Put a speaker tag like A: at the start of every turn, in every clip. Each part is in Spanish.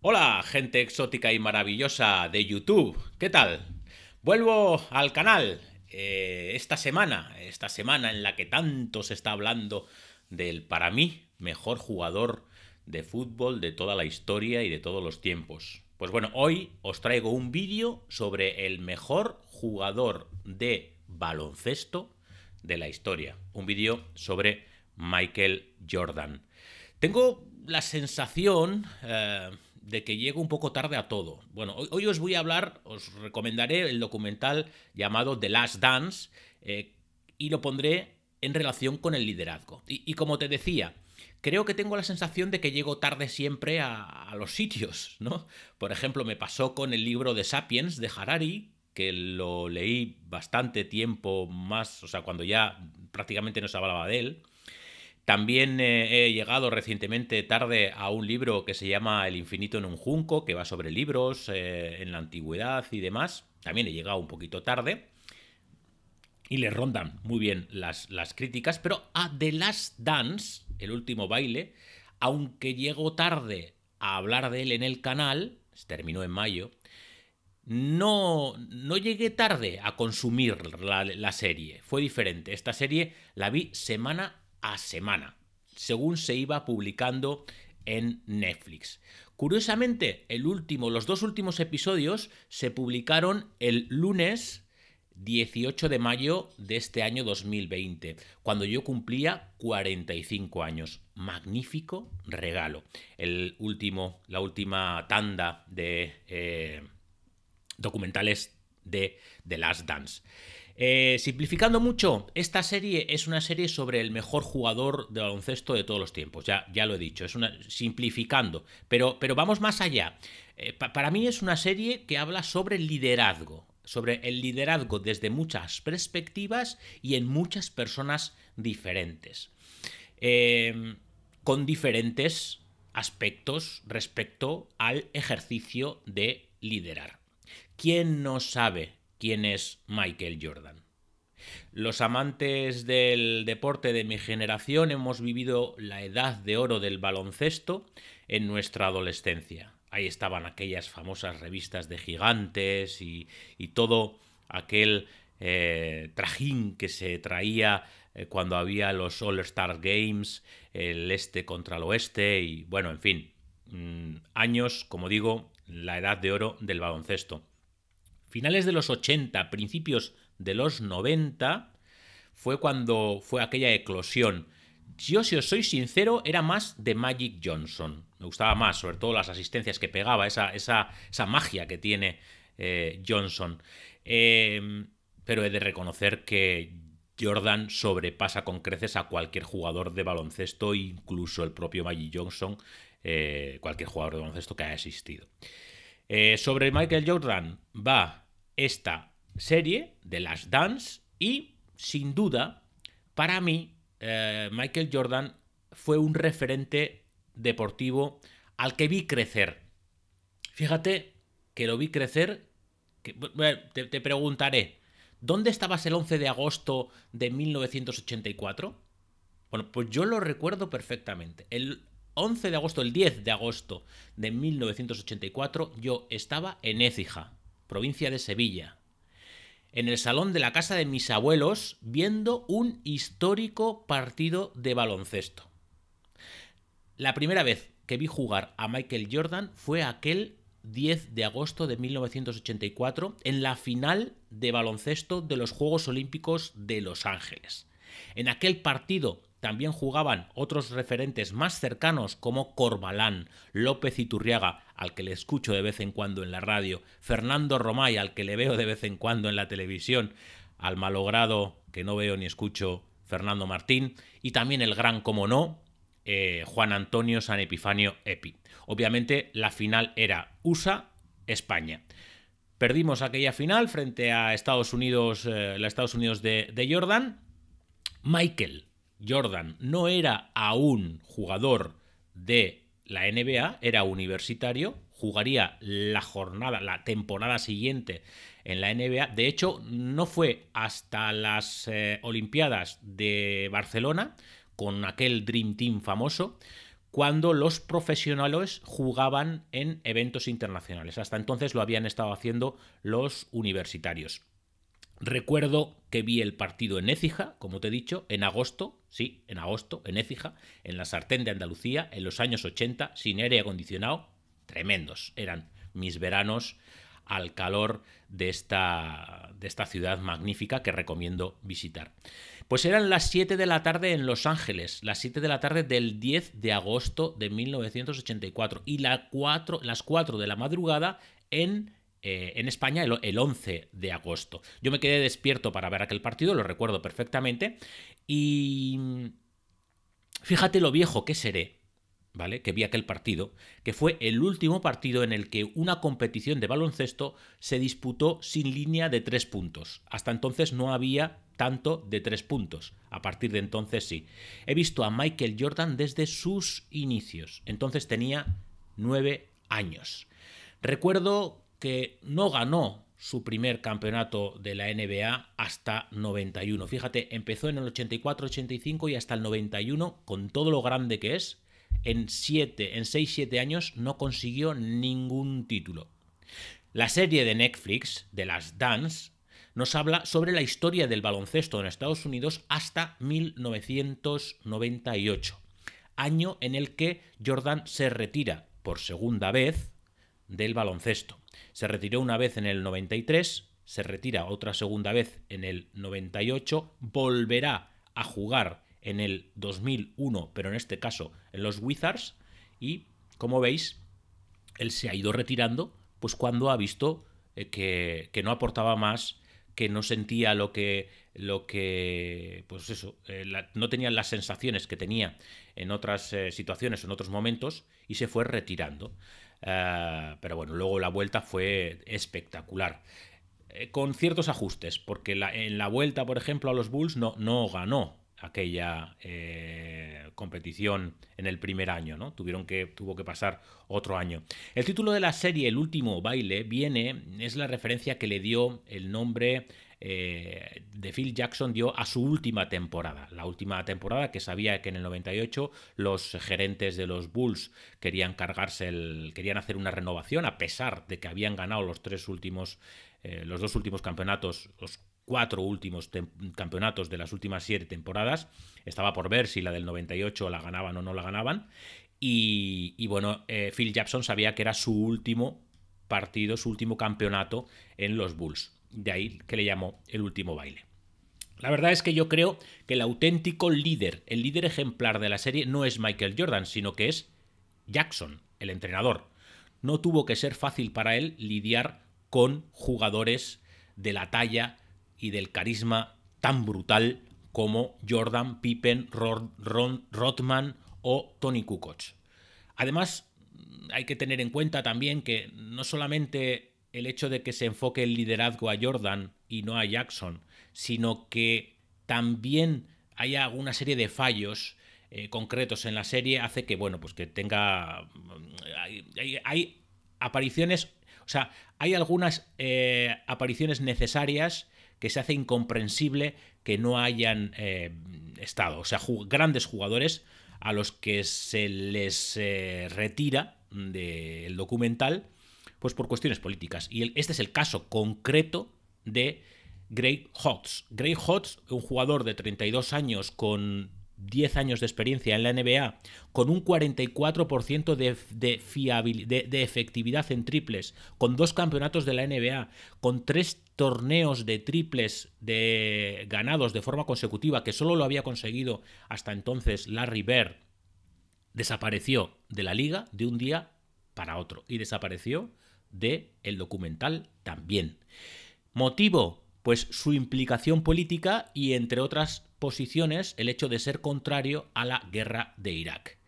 A: Hola, gente exótica y maravillosa de YouTube. ¿Qué tal? Vuelvo al canal eh, esta semana, esta semana en la que tanto se está hablando del, para mí, mejor jugador de fútbol de toda la historia y de todos los tiempos. Pues bueno, hoy os traigo un vídeo sobre el mejor jugador de baloncesto de la historia. Un vídeo sobre Michael Jordan. Tengo la sensación... Eh, de que llego un poco tarde a todo. Bueno, hoy, os voy a hablar, os recomendaré el documental llamado The Last Dance eh, y lo pondré en relación con el liderazgo. Y, como te decía, creo que tengo la sensación de que llego tarde siempre a, los sitios, ¿no? Por ejemplo, me pasó con el libro de Sapiens de Harari, que lo leí bastante tiempo más, o sea, cuando ya prácticamente no se hablaba de él. También eh, he llegado recientemente tarde a un libro que se llama El infinito en un junco, que va sobre libros eh, en la antigüedad y demás. También he llegado un poquito tarde. Y le rondan muy bien las, las críticas, pero a The Last Dance, el último baile, aunque llego tarde a hablar de él en el canal, se terminó en mayo, no, no llegué tarde a consumir la, la serie, fue diferente. Esta serie la vi semana a semana, según se iba publicando en Netflix. Curiosamente, el último, los dos últimos episodios se publicaron el lunes 18 de mayo de este año 2020, cuando yo cumplía 45 años. Magnífico regalo. El último, la última tanda de eh, documentales de The Last Dance. Eh, simplificando mucho, esta serie es una serie sobre el mejor jugador de baloncesto de todos los tiempos, ya, ya lo he dicho, es una simplificando, pero, pero vamos más allá. Eh, para mí es una serie que habla sobre liderazgo, sobre el liderazgo desde muchas perspectivas y en muchas personas diferentes, eh, con diferentes aspectos respecto al ejercicio de liderar. ¿Quién no sabe quién es Michael Jordan? Los amantes del deporte de mi generación hemos vivido la edad de oro del baloncesto en nuestra adolescencia. Ahí estaban aquellas famosas revistas de gigantes y, todo aquel eh, trajín que se traía eh, cuando había los All-Star Games, el este contra el oeste y bueno, en fin, mm, años, como digo, la edad de oro del baloncesto. Finales de los 80, principios de los 90, fue cuando fue aquella eclosión. Yo, si os soy sincero, era más de Magic Johnson. Me gustaba más, sobre todo las asistencias que pegaba, esa, esa, magia que tiene eh, Johnson. Eh, pero he de reconocer que Jordan sobrepasa con creces a cualquier jugador de baloncesto, incluso el propio Maggie Johnson, eh, cualquier jugador de baloncesto que haya existido. Eh, sobre Michael Jordan va esta serie de las Dance y, sin duda, para mí, eh, Michael Jordan fue un referente deportivo al que vi crecer. Fíjate que lo vi crecer. te preguntaré, ¿Dónde estabas el 11 de agosto de 1984? Bueno, pues yo lo recuerdo perfectamente. El 11 de agosto, el 10 de agosto de 1984, yo estaba en Écija, provincia de Sevilla, en el salón de la casa de mis abuelos, viendo un histórico partido de baloncesto. La primera vez que vi jugar a Michael Jordan fue aquel 10 de agosto de 1984 en la final de baloncesto de los Juegos Olímpicos de Los Ángeles. En aquel partido también jugaban otros referentes más cercanos como Corbalán, López Iturriaga, al que le escucho de vez en cuando en la radio, Fernando Romay, al que le veo de vez en cuando en la televisión, al malogrado que no veo ni escucho, Fernando Martín, y también el gran, como no, eh, Juan Antonio San Epifanio Epi. Obviamente la final era USA-España. Perdimos aquella final frente a Estados Unidos, eh, Estados Unidos de, Jordan. Michael Jordan no era aún jugador de la NBA, era universitario, jugaría la jornada, la temporada siguiente en la NBA. De hecho, no fue hasta las eh, Olimpiadas de Barcelona con aquel Dream Team famoso, cuando los profesionales jugaban en eventos internacionales. Hasta entonces lo habían estado haciendo los universitarios. Recuerdo que vi el partido en Écija, como te he dicho, en agosto, sí, en agosto, en Écija, en la sartén de Andalucía, en los años 80, sin aire acondicionado, tremendos. Eran mis veranos al calor de esta, de esta ciudad magnífica que recomiendo visitar. Pues eran las 7 de la tarde en Los Ángeles, las 7 de la tarde del 10 de agosto de 1984 y la 4, las 4 de la madrugada en eh, España el, el, 11 de agosto. Yo me quedé despierto para ver aquel partido, lo recuerdo perfectamente, y mm, fíjate lo viejo que seré. Que vi aquel partido, que fue el último partido en el que una competición de baloncesto se disputó sin línea de tres puntos. Hasta entonces no había tanto de tres puntos. A partir de entonces sí. He visto a Michael Jordan desde sus inicios. Entonces tenía nueve años. Recuerdo que no ganó su primer campeonato de la NBA hasta 91. Fíjate, empezó en el 84-85 y hasta el 91, con todo lo grande que es, en en 6, 7 años no consiguió ningún título. La serie de Netflix, de las Dance, nos habla sobre la historia del baloncesto en Estados Unidos hasta 1998, año en el que Jordan se retira por segunda vez del baloncesto. Se retiró una vez en el 93, se retira otra segunda vez en el 98, volverá a jugar en el 2001, pero en este caso en los Wizards. Y como veis, él se ha ido retirando pues cuando ha visto eh, que, no aportaba más, que no sentía lo que, lo que pues eso, eh, no tenía las sensaciones que tenía en otras eh, situaciones, en otros momentos, y se fue retirando. pero bueno, luego la vuelta fue espectacular con ciertos ajustes, porque en la vuelta, por ejemplo, a los Bulls no, no ganó aquella eh, competición en el primer año, ¿no? Tuvieron que, tuvo que pasar otro año. El título de la serie, El último baile, viene, es la referencia que le dio el nombre eh, de Phil Jackson dio a su última temporada. La última temporada que sabía que en el 98 los gerentes de los Bulls querían cargarse el. querían hacer una renovación, a pesar de que habían ganado los tres últimos. Eh, los dos últimos campeonatos, los cuatro últimos campeonatos de las últimas siete temporadas. Estaba por ver si la del 98 la ganaban o no la ganaban. Y, bueno, eh, Phil Jackson sabía que era su último partido, su último campeonato en los Bulls. De ahí que le llamó el último baile. La verdad es que yo creo que el auténtico líder, el líder ejemplar de la serie, no es Michael Jordan, sino que es Jackson, el entrenador. No tuvo que ser fácil para él lidiar con jugadores de la talla y del carisma tan brutal como Jordan, Pippen, Ron, o Tony Kukoc. Además, hay que tener en cuenta también que no solamente el hecho de que se enfoque el liderazgo a Jordan y no a Jackson, sino que también haya alguna serie de fallos eh, concretos en la serie hace que, bueno, pues que tenga... Mm, hay, apariciones, o sea, hay algunas eh, apariciones necesarias que se hace incomprensible que no hayan eh, estado. O sea, grandes jugadores a los que se les eh, retira del documental, pues por cuestiones políticas. Y este es el caso concreto de Grey Hotz. Grey Hotz, un jugador de 32 años con 10 años de experiencia en la NBA, con un 44% de, de, de, de, efectividad en triples, con dos campeonatos de la NBA, con tres torneos de triples de ganados de forma consecutiva, que solo lo había conseguido hasta entonces Larry Bird, desapareció de la liga de un día para otro y desapareció de el documental también. Motivo, pues su implicación política y entre otras posiciones el hecho de ser contrario a la guerra de Irak.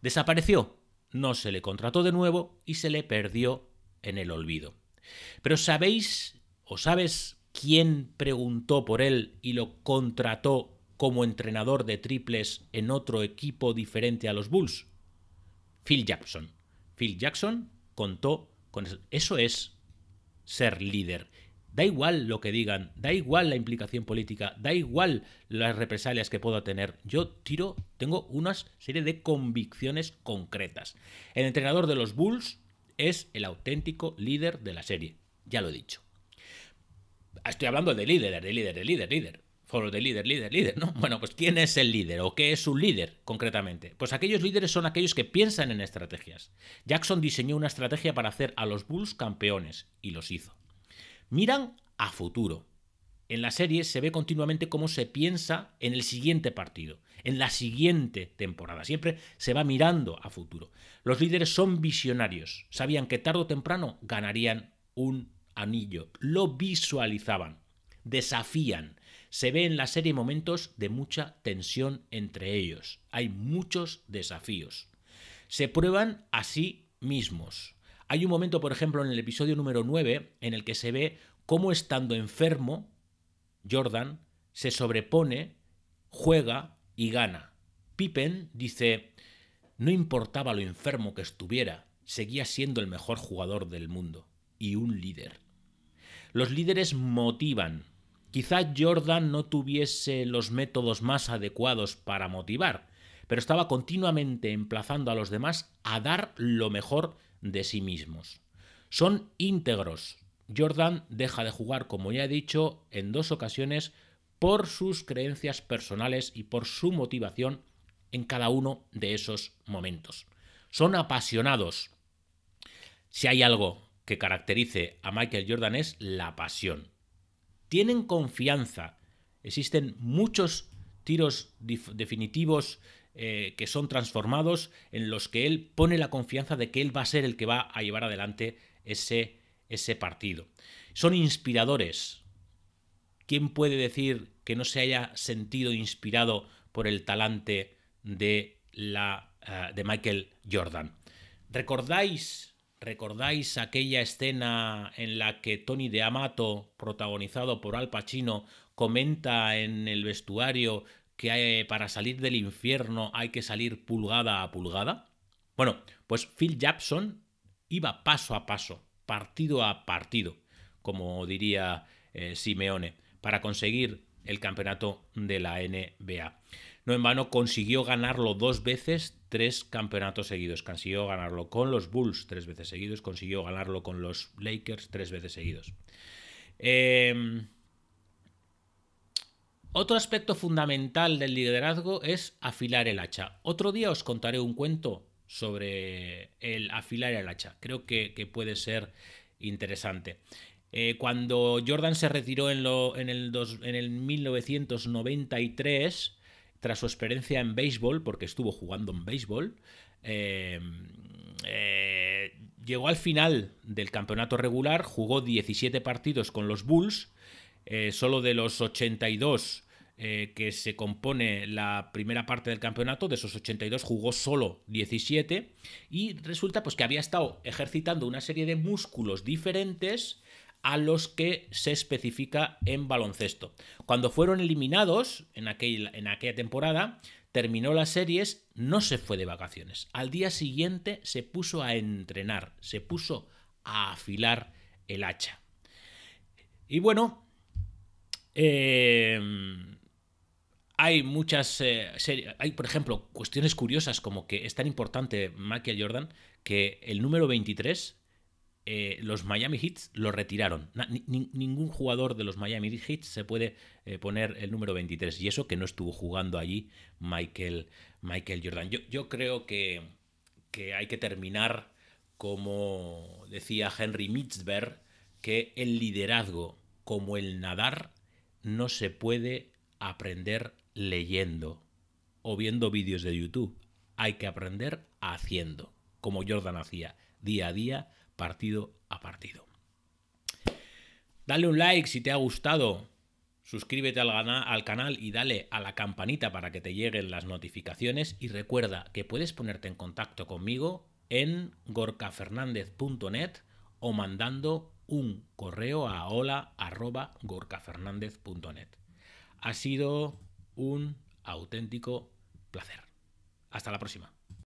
A: Desapareció, no se le contrató de nuevo y se le perdió en el olvido. Pero ¿sabéis ¿O sabes quién preguntó por él y lo contrató como entrenador de triples en otro equipo diferente a los Bulls? Phil Jackson. Phil Jackson contó con eso. Eso es ser líder. Da igual lo que digan, da igual la implicación política, da igual las represalias que pueda tener. Yo tiro, tengo una serie de convicciones concretas. El entrenador de los Bulls es el auténtico líder de la serie. Ya lo he dicho. Estoy hablando de líder, de líder, de líder, líder. Foro de líder, líder, líder, ¿no? Bueno, pues ¿quién es el líder o qué es un líder concretamente? Pues aquellos líderes son aquellos que piensan en estrategias. Jackson diseñó una estrategia para hacer a los Bulls campeones y los hizo. Miran a futuro. En la serie se ve continuamente cómo se piensa en el siguiente partido, en la siguiente temporada. Siempre se va mirando a futuro. Los líderes son visionarios. Sabían que tarde o temprano ganarían un anillo, lo visualizaban, desafían. Se ve en la serie momentos de mucha tensión entre ellos. Hay muchos desafíos. Se prueban a sí mismos. Hay un momento, por ejemplo, en el episodio número 9, en el que se ve cómo estando enfermo, Jordan se sobrepone, juega y gana. Pippen dice, no importaba lo enfermo que estuviera, seguía siendo el mejor jugador del mundo y un líder. Los líderes motivan. Quizá Jordan no tuviese los métodos más adecuados para motivar, pero estaba continuamente emplazando a los demás a dar lo mejor de sí mismos. Son íntegros. Jordan deja de jugar, como ya he dicho, en dos ocasiones por sus creencias personales y por su motivación en cada uno de esos momentos. Son apasionados. Si hay algo que caracterice a Michael Jordan es la pasión. Tienen confianza. Existen muchos tiros definitivos eh, que son transformados en los que él pone la confianza de que él va a ser el que va a llevar adelante ese, ese partido. Son inspiradores. ¿Quién puede decir que no se haya sentido inspirado por el talante de, la, eh, de Michael Jordan? ¿Recordáis ¿Recordáis aquella escena en la que Tony de Amato, protagonizado por Al Pacino, comenta en el vestuario que para salir del infierno hay que salir pulgada a pulgada? Bueno, pues Phil Jackson iba paso a paso, partido a partido, como diría eh, Simeone, para conseguir el campeonato de la NBA no en vano consiguió ganarlo dos veces, tres campeonatos seguidos. Consiguió ganarlo con los Bulls tres veces seguidos, consiguió ganarlo con los Lakers tres veces seguidos. Em, otro aspecto fundamental del liderazgo es afilar el hacha. Otro día os contaré un cuento sobre el afilar el hacha. Creo que, puede ser interesante. Eh, cuando Jordan se retiró en, el en el 1993, tras su experiencia en béisbol, porque estuvo jugando en béisbol, em, eh, llegó al final del campeonato regular, jugó 17 partidos con los Bulls, eh, solo de los 82 eh, que se compone la primera parte del campeonato, de esos 82 jugó solo 17 y resulta pues que había estado ejercitando una serie de músculos diferentes a los que se especifica en baloncesto. Cuando fueron eliminados en, aquel, en aquella temporada, terminó las series, no se fue de vacaciones. Al día siguiente se puso a entrenar, se puso a afilar el hacha. Y bueno, eh, hay muchas eh, hay por ejemplo cuestiones curiosas como que es tan importante Maquia Jordan que el número 23 eh, los Miami Heats lo retiraron. ningún jugador de los Miami Heats se puede eh, poner el número 23. Y eso que no estuvo jugando allí Michael, Michael Jordan. Yo, creo que, que, hay que terminar, como decía Henry Mitzberg, que el liderazgo, como el nadar, no se puede aprender leyendo o viendo vídeos de YouTube. Hay que aprender haciendo, como Jordan hacía día a día partido a partido. Dale un like si te ha gustado, suscríbete al, canal y dale a la campanita para que te lleguen las notificaciones y recuerda que puedes ponerte en contacto conmigo en gorcafernandez.net o mandando un correo a hola@gorkafernandez.net. Ha sido un auténtico placer. Hasta la próxima.